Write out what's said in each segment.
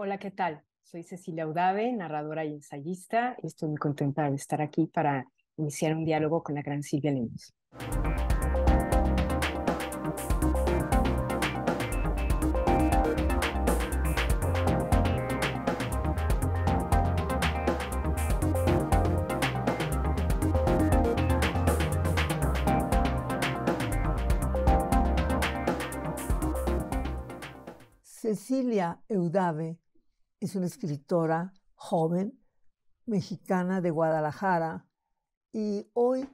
Hola, ¿qué tal? Soy Cecilia Udave, narradora y ensayista, y estoy muy contenta de estar aquí para iniciar un diálogo con la gran Silvia Lemus. Cecilia Eudave es una escritora joven mexicana de Guadalajara y hoy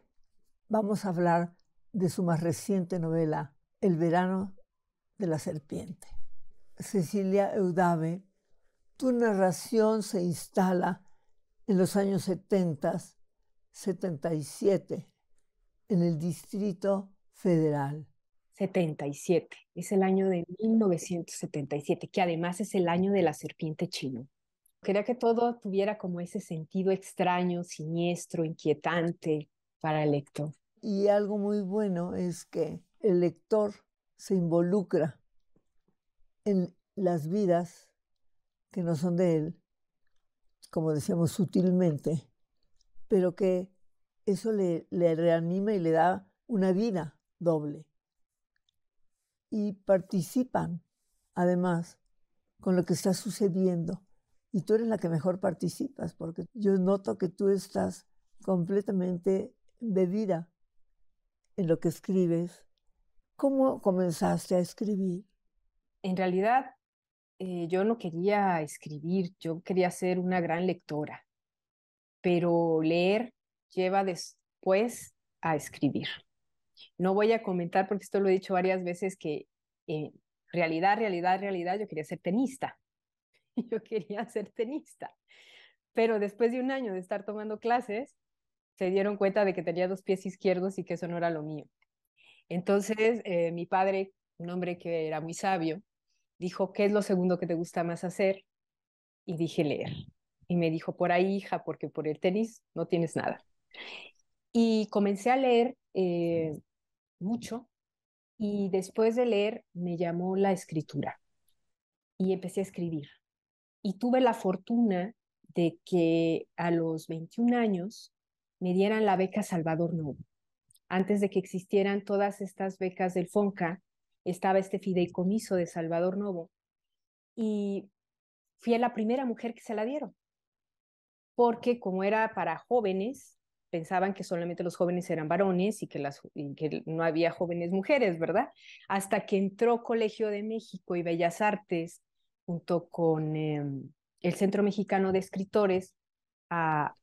vamos a hablar de su más reciente novela, El verano de la serpiente. Cecilia Eudave, tu narración se instala en los años 70, 77, en el Distrito Federal. 77, es el año de 1977, ah, que además es el año de la serpiente chino. Quería que todo tuviera como ese sentido extraño, siniestro, inquietante para el lector. Y algo muy bueno es que el lector se involucra en las vidas que no son de él, como decíamos sutilmente, pero que eso le, le reanima y le da una vida doble y participan además con lo que está sucediendo. Y tú eres la que mejor participas porque yo noto que tú estás completamente bebida en lo que escribes. ¿Cómo comenzaste a escribir? En realidad, eh, yo no quería escribir, yo quería ser una gran lectora, pero leer lleva después a escribir. No voy a comentar, porque esto lo he dicho varias veces, que en realidad, realidad, realidad, yo quería ser tenista. Yo quería ser tenista. Pero después de un año de estar tomando clases, se dieron cuenta de que tenía dos pies izquierdos y que eso no era lo mío. Entonces, eh, mi padre, un hombre que era muy sabio, dijo, ¿qué es lo segundo que te gusta más hacer? Y dije, leer. Y me dijo, por ahí, hija, porque por el tenis no tienes nada. Y comencé a leer eh, mucho. Y después de leer me llamó la escritura y empecé a escribir. Y tuve la fortuna de que a los 21 años me dieran la beca Salvador Novo. Antes de que existieran todas estas becas del FONCA, estaba este fideicomiso de Salvador Novo y fui a la primera mujer que se la dieron, porque como era para jóvenes, pensaban que solamente los jóvenes eran varones y que, no había jóvenes mujeres, ¿verdad? Hasta que entró Colegio de México y Bellas Artes junto con em, el Centro Mexicano de Escritores a,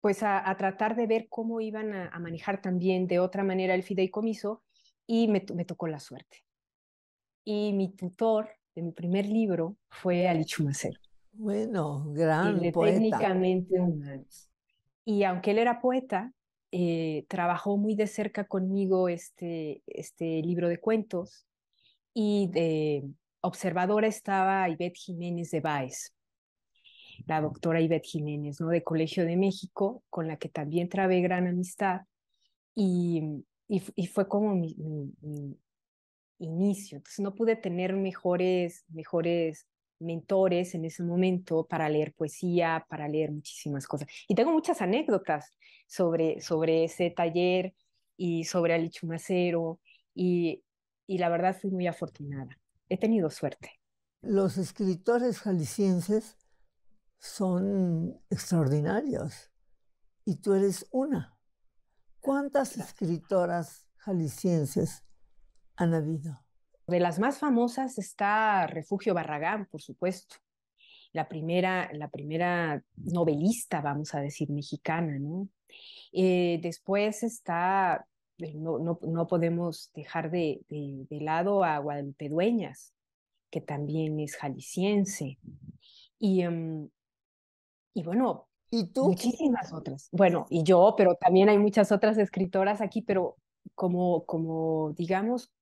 pues a, tratar de ver cómo iban a, manejar también de otra manera el fideicomiso y me, tocó la suerte. Y mi tutor de mi primer libro fue Ali Chumacero. Bueno, gran Técnicamente humanos. Y aunque él era poeta, eh, trabajó muy de cerca conmigo este, este libro de cuentos y de observadora estaba Ivette Jiménez de Baez, la doctora Ivette Jiménez, ¿no? De Colegio de México, con la que también trabé gran amistad y, fue como mi, mi, inicio. Entonces no pude tener mejores, mejores mentores en ese momento para leer poesía, para leer muchísimas cosas. Y tengo muchas anécdotas sobre, sobre ese taller y sobre Ali Chumacero y, y la verdad fui muy afortunada. He tenido suerte. Los escritores jaliscienses son extraordinarios y tú eres una. ¿Cuántas escritoras jaliscienses han habido? De las más famosas está Refugio Barragán, por supuesto. La primera, la primera novelista, vamos a decir, mexicana, ¿no? Eh, después está, eh, no, podemos dejar de, de, lado a Guadalupe que también es jalisciense. Y, em, y bueno, ¿Y tú? Muchísimas otras. Bueno, y yo, pero también hay muchas otras escritoras aquí, pero como, como digamos,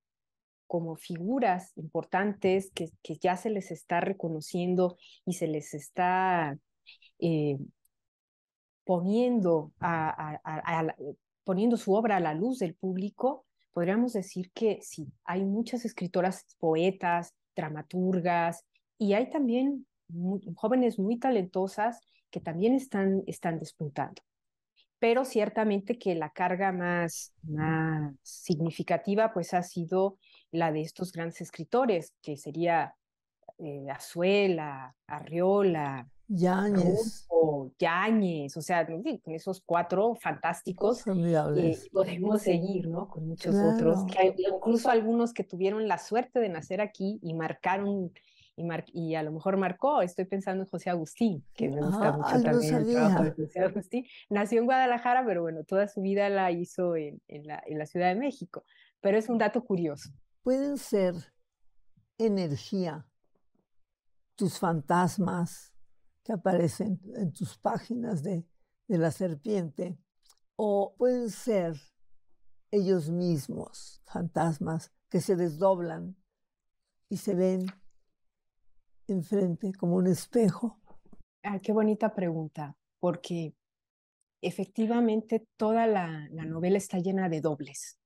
como figuras importantes que, ya se les está reconociendo y se les está eh, poniendo, poniendo su obra a la luz del público, podríamos decir que sí, hay muchas escritoras, poetas, dramaturgas, y hay también jóvenes muy talentosas que también están, están despuntando. Pero ciertamente que la carga más, más significativa pues ha sido la de estos grandes escritores, que sería eh, Azuela, Arriola, Yáñez. o Yáñez, o sea, con esos cuatro fantásticos eh, podemos seguir, ¿no? Con muchos otros, incluso algunos que tuvieron la suerte de nacer aquí y marcaron y, y, a lo mejor marcó, estoy pensando en José Agustín, que me gusta ah, mucho también José Agustín. Nació en Guadalajara, pero bueno, toda su vida la hizo en, la, Ciudad de México. Pero es un dato curioso pueden ser energía, tus fantasmas que aparecen en tus páginas de, la serpiente, o pueden ser ellos mismos, fantasmas que se desdoblan y se ven enfrente como un espejo. Ah, qué bonita pregunta, porque efectivamente toda la novela está llena de dobles,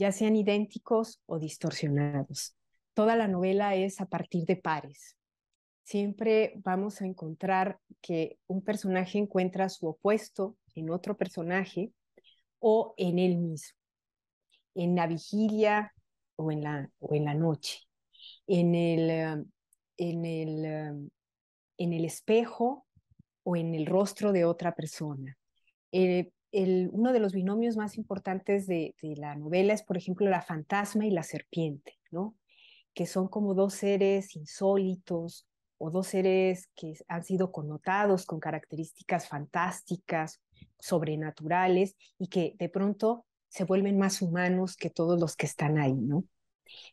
ya sean idénticos o distorsionados. Toda la novela es a partir de pares. Siempre vamos a encontrar que un personaje encuentra su opuesto en otro personaje o en él mismo, en la vigilia o en la, noche, eh, eh, en el, espejo o en el rostro de otra persona. Eh, uno de los binomios más importantes de, la novela es, por ejemplo, la fantasma y la serpiente, ¿no? Que son como dos seres insólitos o dos seres que han sido connotados con características fantásticas, sobrenaturales, y que de pronto se vuelven más humanos que todos los que están ahí, ¿no?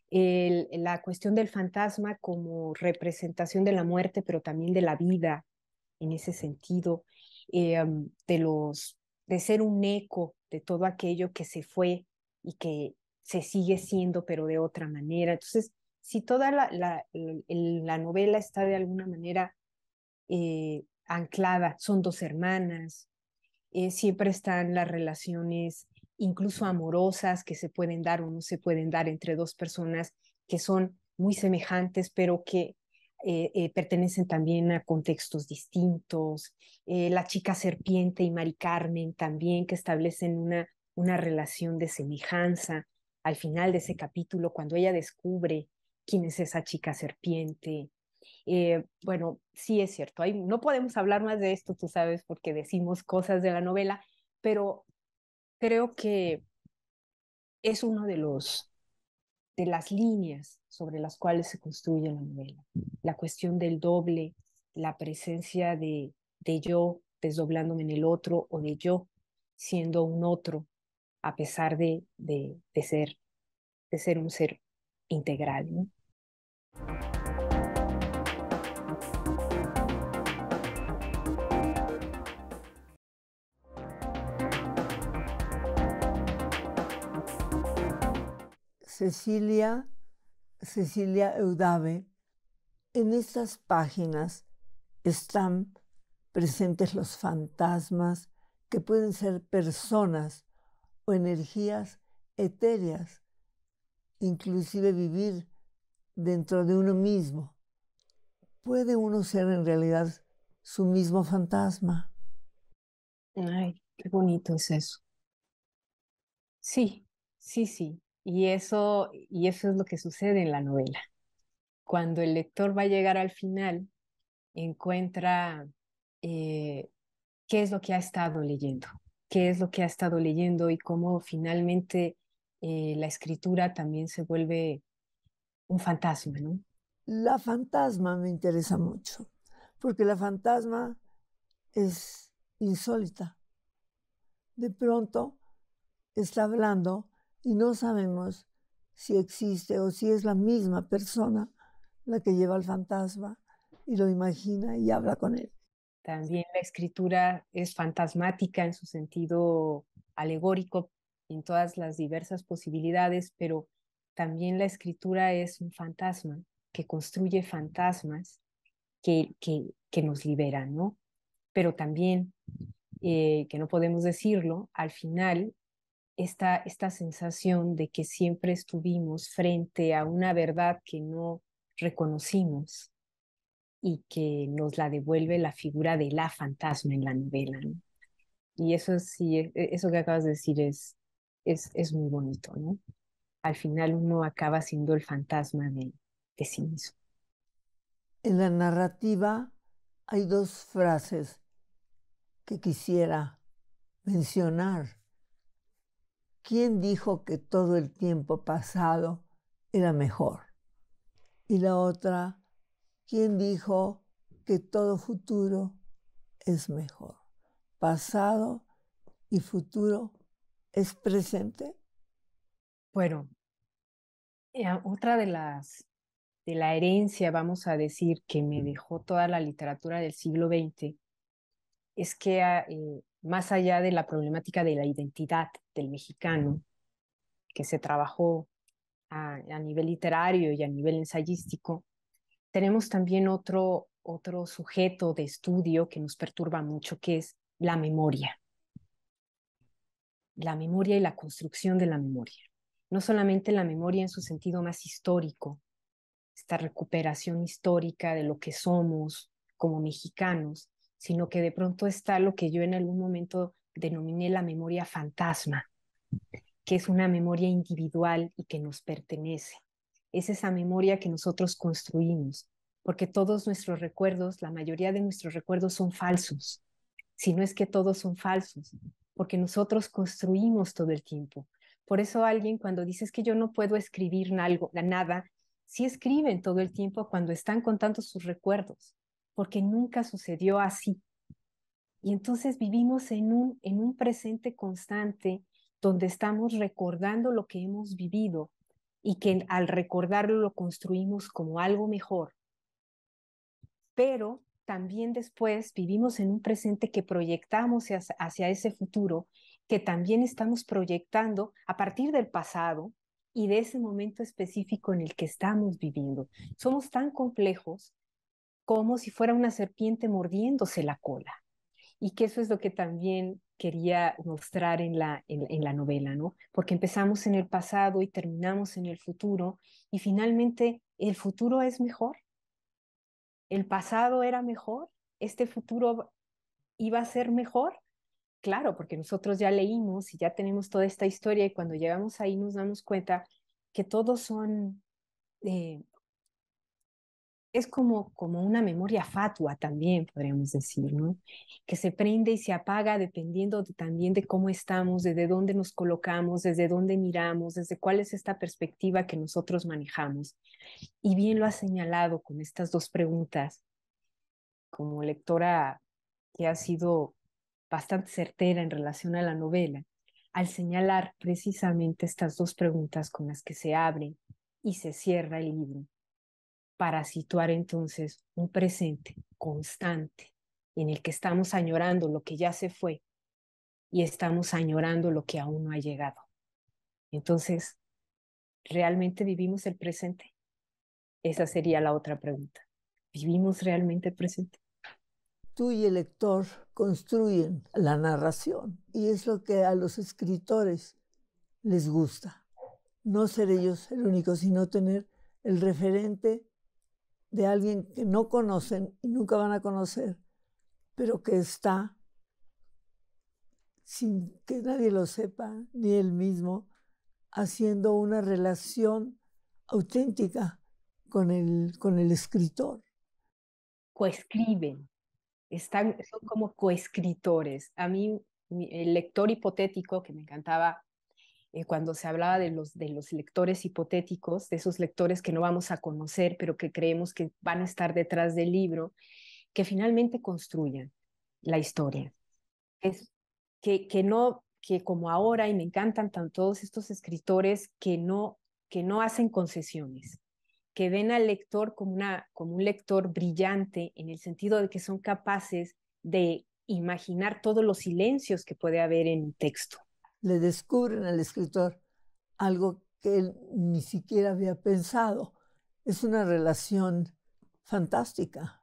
la cuestión del fantasma como representación de la muerte, pero también de la vida, en ese sentido, eh, de los de ser un eco de todo aquello que se fue y que se sigue siendo, pero de otra manera. Entonces, si toda la, la, novela está de alguna manera eh, anclada, son dos hermanas, eh, siempre están las relaciones incluso amorosas que se pueden dar o no se pueden dar entre dos personas que son muy semejantes, pero que eh, eh, pertenecen también a contextos distintos, eh, la chica serpiente y Mari Carmen también, que establecen una, una relación de semejanza al final de ese capítulo, cuando ella descubre quién es esa chica serpiente. bueno, sí es cierto, no podemos hablar más de esto, tú sabes, porque decimos cosas de la novela, pero creo que es uno de los de las líneas sobre las cuales se construye la novela. La cuestión del doble, la presencia de, yo desdoblándome en el otro o de yo siendo un otro a pesar de, de, ser, de ser un ser integral. Cecilia, Cecilia Eudave. En estas páginas están presentes los fantasmas que pueden ser personas o energías etéreas, inclusive vivir dentro de uno mismo. ¿Puede uno ser en realidad su mismo fantasma? Ay, qué bonito es eso. Sí, sí, sí. Y eso, y eso es lo que sucede en la novela. Cuando el lector va a llegar al final, encuentra eh, qué es lo que ha estado leyendo, qué es lo que ha estado leyendo y cómo finalmente eh, la escritura también se vuelve un fantasma, La fantasma me interesa mucho, porque la fantasma es insólita. De pronto está hablando y no sabemos si existe o si es la misma persona la que lleva al fantasma y lo imagina y habla con él. También la escritura es fantasmática en su sentido alegórico, en todas las diversas posibilidades, pero también la escritura es un fantasma que construye fantasmas que, que, nos liberan, ¿no? Pero también, eh, que no podemos decirlo, al final esta, sensación de que siempre estuvimos frente a una verdad que no reconocimos y que nos la devuelve la figura de la fantasma en la novela. Y eso sí, e, e, eso que acabas de decir es, es, es muy bonito, ¿no? Al final uno acaba siendo el fantasma de, de sí mismo. En la narrativa hay dos frases que quisiera mencionar. ¿quién dijo que todo el tiempo pasado era mejor? Y la otra, ¿quién dijo que todo futuro es mejor? Pasado y futuro es presente. Bueno, eh, otra de las de la herencia, vamos a decir, que me dejó toda la literatura del siglo XX, es que ah, eh, más allá de la problemática de la identidad del mexicano, que se trabajó a, nivel literario y a nivel ensayístico, tenemos también otro, otro sujeto de estudio que nos perturba mucho, que es la memoria. La memoria y la construcción de la memoria. No solamente la memoria en su sentido más histórico, esta recuperación histórica de lo que somos como mexicanos, sino que de pronto está lo que yo en algún momento denominé la memoria fantasma, que es una memoria individual y que nos pertenece. Es esa memoria que nosotros construimos, porque todos nuestros recuerdos, la mayoría de nuestros recuerdos son falsos, si no es que todos son falsos, porque nosotros construimos todo el tiempo. Por eso alguien cuando dices que yo no puedo escribir nada, si escriben todo el tiempo cuando están contando sus recuerdos, porque nunca sucedió así. Y entonces vivimos en un, en un presente constante donde estamos recordando lo que hemos vivido y que al recordarlo lo construimos como algo mejor. Pero también después vivimos en un presente que proyectamos hacia ese futuro, que también estamos proyectando a partir del pasado y de ese momento específico en el que estamos viviendo. Somos tan complejos como si fuera una serpiente mordiéndose la cola. Y que eso es lo que también quería mostrar en la, en, la novela, ¿no? Porque empezamos en el pasado y terminamos en el futuro y finalmente el futuro es mejor. El pasado era mejor, este futuro iba a ser mejor. Claro, porque nosotros ya leímos y ya tenemos toda esta historia y cuando llegamos ahí nos damos cuenta que todos son eh, es como, como una memoria fatua también, podríamos decir, ¿no? que se prende y se apaga dependiendo también de cómo estamos, desde dónde nos colocamos, desde dónde miramos, desde cuál es esta perspectiva que nosotros manejamos. Y bien lo ha señalado con estas dos preguntas, como lectora que ha sido bastante certera en relación a la novela, al señalar precisamente estas dos preguntas con las que se abre y se cierra el libro para situar entonces un presente constante en el que estamos añorando lo que ya se fue y estamos añorando lo que aún no ha llegado. Entonces, ¿realmente vivimos el presente? Esa sería la otra pregunta. ¿Vivimos realmente el presente? Tú y el lector construyen la narración y es lo que a los escritores les gusta. No ser ellos el único, sino tener el referente de alguien que no conocen y nunca van a conocer, pero que está sin que nadie lo sepa, ni él mismo, haciendo una relación auténtica con el, con el escritor. Coescriben, Están, son como coescritores. A mí, el lector hipotético que me encantaba eh, cuando se hablaba de los, de los lectores hipotéticos, de esos lectores que no vamos a conocer, pero que creemos que van a estar detrás del libro, que finalmente construyan la historia. Es, que, que no, que como ahora, y me encantan tan todos estos escritores que no, que no hacen concesiones, que ven al lector como, una, como un lector brillante en el sentido de que son capaces de imaginar todos los silencios que puede haber en un texto le descubren al escritor algo que él ni siquiera había pensado. Es una relación fantástica,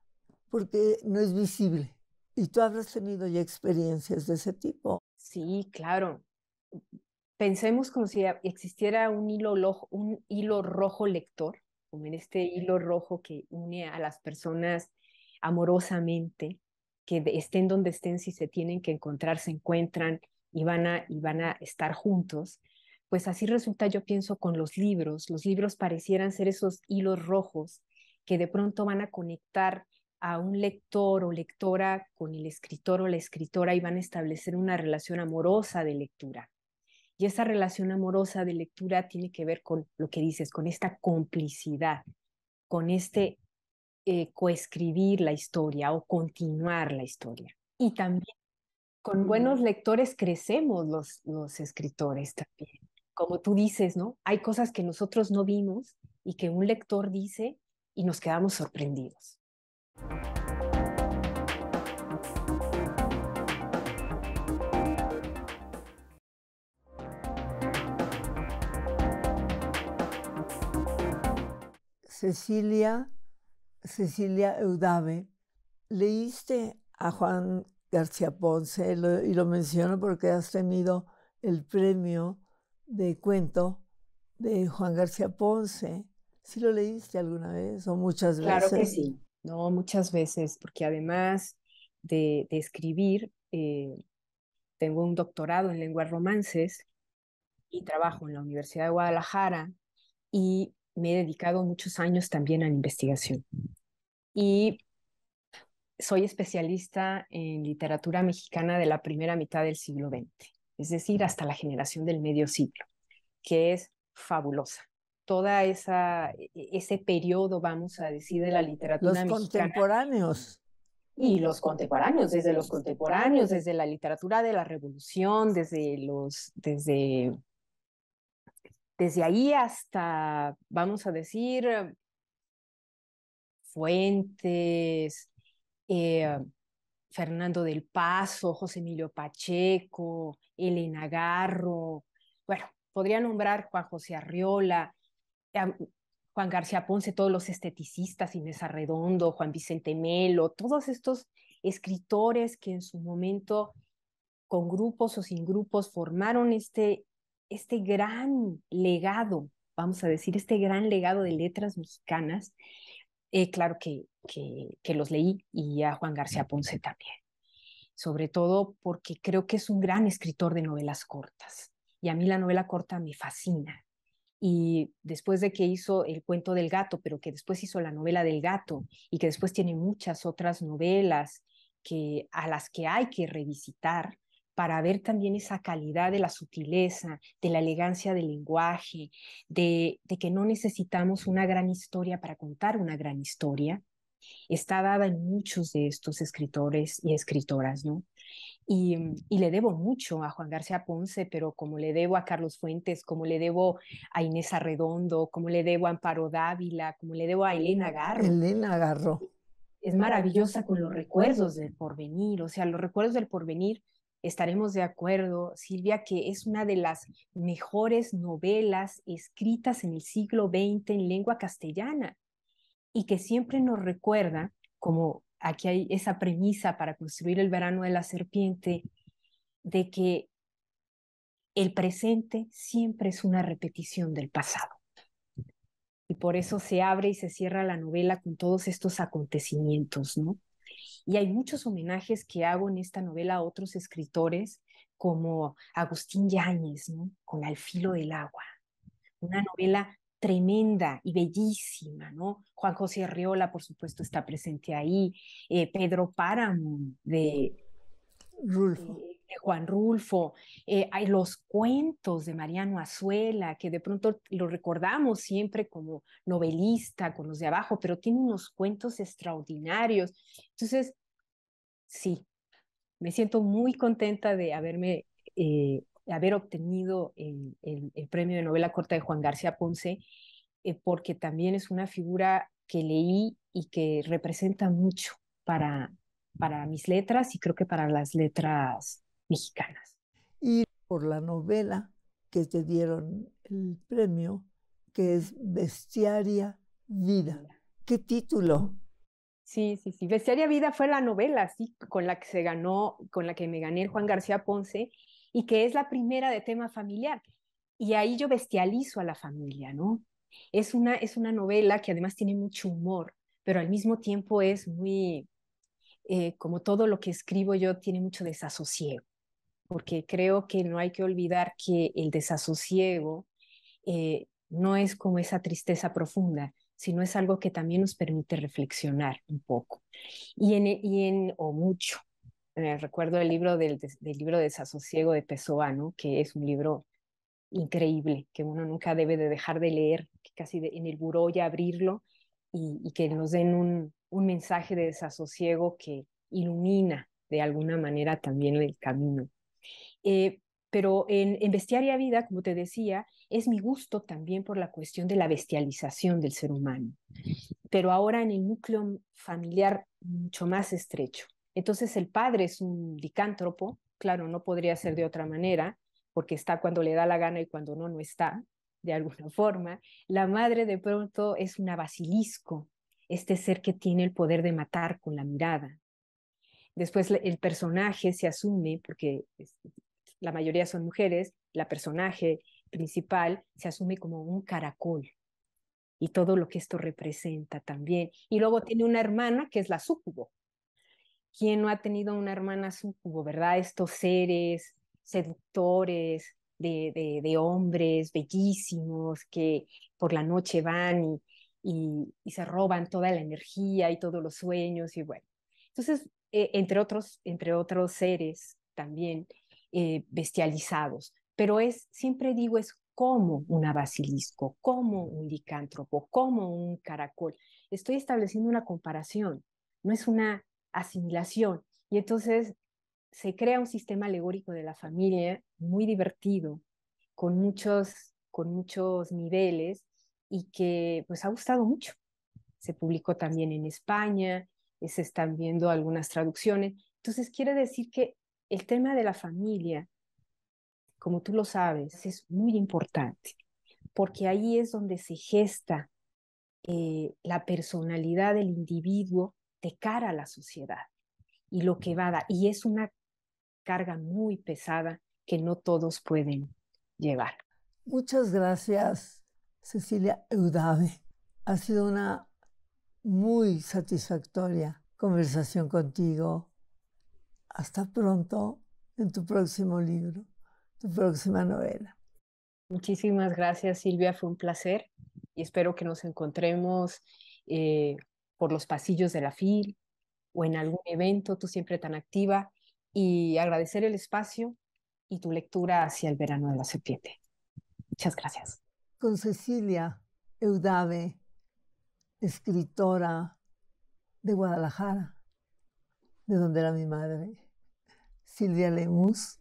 porque no es visible. Y tú habrás tenido ya experiencias de ese tipo. Sí, claro. Pensemos como si existiera un hilo, un hilo rojo lector, como en este hilo rojo que une a las personas amorosamente, que estén donde estén, si se tienen que encontrar, se encuentran, y van a, y a estar juntos, pues así resulta, yo pienso, con los libros. Los libros parecieran ser esos hilos rojos que de pronto van a conectar a un lector o lectora con el escritor o la escritora y van a establecer una relación amorosa de lectura. Y esa relación amorosa de lectura tiene que ver con lo que dices, con esta complicidad, con este eh, coescribir la historia o continuar la historia. Y también con buenos lectores crecemos los, escritores también. Como tú dices, ¿no? Hay cosas que nosotros no vimos y que un lector dice y nos quedamos sorprendidos. Cecilia, Cecilia Eudave, leíste a Juan García Ponce, y lo menciono porque has tenido el premio de cuento de Juan García Ponce. ¿Sí lo leíste alguna vez o muchas veces? Claro que sí, no, muchas veces, porque además de, escribir, eh, tengo un doctorado en lenguas romances y trabajo en la Universidad de Guadalajara y me he dedicado muchos años también a la investigación. Y soy especialista en literatura mexicana de la primera mitad del siglo XX, es decir, hasta la generación del medio siglo, que es fabulosa. Toda esa e, e, ese periodo, vamos a decir, de la literatura los contemporáneos. Y los contemporáneos, desde los contemporáneos, desde la literatura de la revolución, desde los desde desde ahí hasta, vamos a decir, fuentes, eh, Fernando del Paso, José Emilio Pacheco, Elena Garro, bueno, podría nombrar Juan José Arriola, Juan García Ponce, todos los esteticistas, Inés Arredondo, Juan Vicente Melo, todos estos escritores que en su momento, con grupos o sin grupos, formaron este, este gran legado, vamos a decir, este gran legado de letras mexicanas. Eh, claro que que, los leí y a Juan García Ponce también, sobre todo porque creo que es un gran escritor de novelas cortas y a mí la novela corta me fascina. Y después de que hizo el cuento del gato, pero que después hizo la novela del gato y que después tiene muchas otras novelas que a las que hay que revisitar, para ver también esa calidad de la sutileza, de la elegancia del lenguaje, de, que no necesitamos una gran historia para contar una gran historia, está dada en muchos de estos escritores y escritoras, ¿no? Mm, y, le debo mucho a Juan García Ponce, pero como le debo a Carlos Fuentes, como le debo a Inés Arredondo, como le debo a Amparo Dávila, como le debo a Elena Garro. Elena Garro. Es maravillosa con los recuerdos del porvenir, o sea, los recuerdos del porvenir, estaremos de acuerdo, Silvia, que es una de las mejores novelas escritas en el siglo XX en lengua castellana y que siempre nos recuerda, como aquí hay esa premisa para construir el verano de la serpiente, de que el presente siempre es una repetición del pasado. Y por eso se abre y se cierra la novela con todos estos acontecimientos, ¿no? Y hay muchos homenajes que hago en esta novela a otros escritores, como Agustín Yáñez, ¿no? con Al filo del agua, una novela tremenda y bellísima, ¿no? Juan José Arriola, por supuesto, está presente ahí, eh, Pedro Páramo de, eh, Juan Rulfo, eh, hay los cuentos de Mariano Azuela, que de pronto lo recordamos siempre como novelista, con los de abajo, pero tiene unos cuentos extraordinarios. Entonces, sí, me siento muy contenta de haberme eh, haber obtenido el, premio de novela corta de Juan García Ponce, eh, porque también es una figura que leí y que representa mucho para, para mis letras y creo que para las letras mexicanas. Y por la novela que te dieron el premio, que es Bestiaria Vida. ¿Qué título? Sí, sí, sí. Bestiaria Vida fue la novela, sí, con la que se ganó, con la que me gané el Juan García Ponce y que es la primera de tema familiar. Y ahí yo bestializo a la familia, ¿no? Es una, es una novela que además tiene mucho humor, pero al mismo tiempo es muy, eh, como todo lo que escribo yo, tiene mucho desasosiego, porque creo que no hay que olvidar que el desasosiego eh, no es como esa tristeza profunda, sino es algo que también nos permite reflexionar un poco, y en, y en o mucho. Eh, recuerdo el libro del, libro de Desasosiego de Pessoa, que es un libro increíble, que uno nunca debe de dejar de leer, que casi en el buró ya abrirlo y, que nos den un, mensaje de desasosiego que ilumina de alguna manera también el camino. Eh, pero en, Bestiaria Vida, como te decía, es mi gusto también por la cuestión de la bestialización del ser humano, pero ahora en el núcleo familiar mucho más estrecho. Entonces el padre es un dicántropo, claro, no podría ser de otra manera, porque está cuando le da la gana y cuando no, no está, de alguna forma. La madre de pronto es una basilisco, este ser que tiene el poder de matar con la mirada. Después el personaje se asume, porque la mayoría son mujeres, la personaje principal se asume como un caracol y todo lo que esto representa también. Y luego tiene una hermana que es la sucubo. ¿Quién no ha tenido una hermana sucubo, verdad? Estos seres seductores de, de, de, hombres bellísimos que por la noche van y, y, se roban toda la energía y todos los sueños y bueno. Entonces, eh, entre, otros, entre otros seres también eh, bestializados. Pero es, siempre digo, es como una basilisco, como un licántropo, como un caracol. Estoy estableciendo una comparación, no es una asimilación. Y entonces se crea un sistema alegórico de la familia muy divertido, con muchos, con muchos niveles y que pues ha gustado mucho. Se publicó también en España, eh, se están viendo algunas traducciones. Entonces quiere decir que el tema de la familia, como tú lo sabes, es muy importante, porque ahí es donde se gesta eh, la personalidad del individuo de cara a la sociedad y lo que va a dar. Y es una carga muy pesada que no todos pueden llevar. Muchas gracias, Cecilia Eudave. Ha sido una muy satisfactoria conversación contigo. Hasta pronto en tu próximo libro, tu próxima novela. Muchísimas gracias, Silvia. Fue un placer y espero que nos encontremos eh, por los pasillos de la FIL o en algún evento, tú siempre tan activa, y agradecer el espacio y tu lectura hacia el verano de la serpiente. Muchas gracias. Con Cecilia Eudave, escritora de Guadalajara, de donde era mi madre, Silvia Lemus.